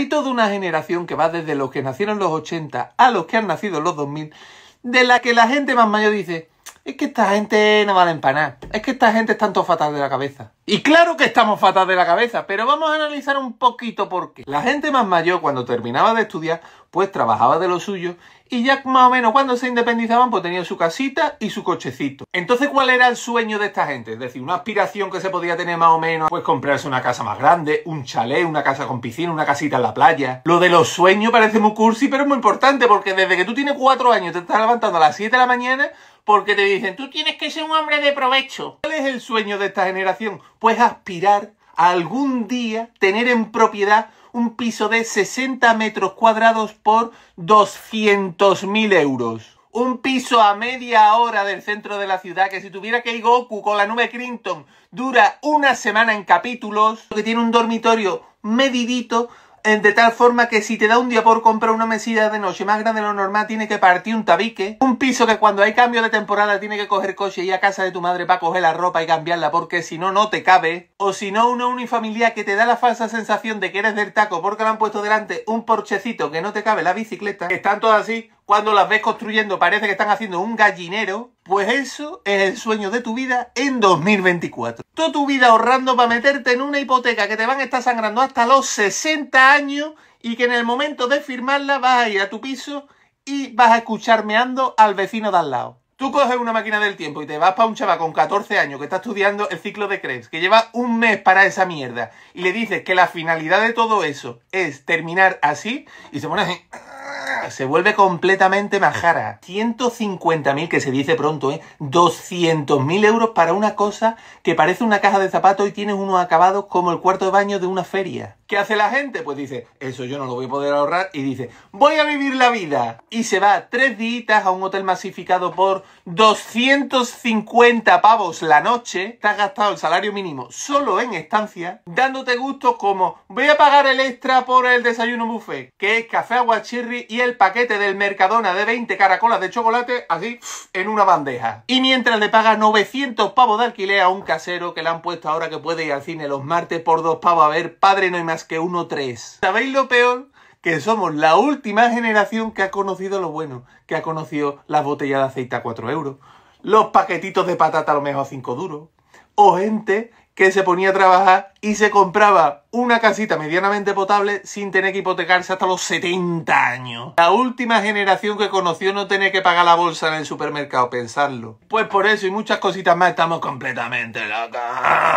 hay toda una generación que va desde los que nacieron los 80 a los que han nacido los 2000, de la que la gente más mayor dice, es que esta gente no a empanar. Es que esta gente es tanto fatal de la cabeza. Y claro que estamos fatal de la cabeza, pero vamos a analizar un poquito por qué. La gente más mayor, cuando terminaba de estudiar, pues trabajaba de lo suyo y ya más o menos cuando se independizaban, pues tenían su casita y su cochecito. Entonces, ¿cuál era el sueño de esta gente? Es decir, una aspiración que se podía tener más o menos, pues comprarse una casa más grande, un chalet, una casa con piscina, una casita en la playa. Lo de los sueños parece muy cursi, pero es muy importante porque desde que tú tienes cuatro años te estás levantando a las 7 de la mañana porque te dicen, tú tienes que ser un hombre de provecho ¿Cuál es el sueño de esta generación? Pues aspirar a algún día tener en propiedad un piso de 60 metros cuadrados por 200.000 euros. Un piso a media hora del centro de la ciudad que si tuviera que ir Goku con la nube Crinton dura una semana en capítulos, que tiene un dormitorio medidito eh, de tal forma que si te da un día por comprar una mesilla de noche más grande de lo normal, tiene que partir un tabique. Un piso que cuando hay cambio de temporada tiene que coger coche y ir a casa de tu madre para coger la ropa y cambiarla porque si no, no te cabe. O si no, una unifamiliar que te da la falsa sensación de que eres del taco porque le han puesto delante un porchecito que no te cabe la bicicleta. Están todas así. Cuando las ves construyendo parece que están haciendo un gallinero. Pues eso es el sueño de tu vida en 2024. Toda tu vida ahorrando para meterte en una hipoteca que te van a estar sangrando hasta los 60 años y que en el momento de firmarla vas a ir a tu piso y vas a escucharmeando al vecino de al lado. Tú coges una máquina del tiempo y te vas para un chaval con 14 años que está estudiando el ciclo de Krebs, que lleva un mes para esa mierda, y le dices que la finalidad de todo eso es terminar así, y se pone así se vuelve completamente majara. 150.000, que se dice pronto, ¿eh? 200.000 euros para una cosa que parece una caja de zapatos y tiene unos acabados como el cuarto de baño de una feria. ¿Qué hace la gente? Pues dice, eso yo no lo voy a poder ahorrar y dice, voy a vivir la vida. Y se va tres días a un hotel masificado por 250 pavos la noche. Te has gastado el salario mínimo solo en estancia, dándote gustos como, voy a pagar el extra por el desayuno buffet, que es café agua chirri y el paquete del Mercadona de 20 caracolas de chocolate, así, en una bandeja. Y mientras le paga 900 pavos de alquiler a un casero que le han puesto ahora que puede ir al cine los martes por dos pavos a ver Padre No hay más uno que tres. ¿Sabéis lo peor? Que somos la última generación que ha conocido lo bueno, que ha conocido las botellas de aceite a 4 euros, los paquetitos de patata a lo mejor a 5 duros, o gente que se ponía a trabajar y se compraba una casita medianamente potable sin tener que hipotecarse hasta los 70 años. La última generación que conoció no tener que pagar la bolsa en el supermercado, pensarlo. Pues por eso y muchas cositas más estamos completamente locos.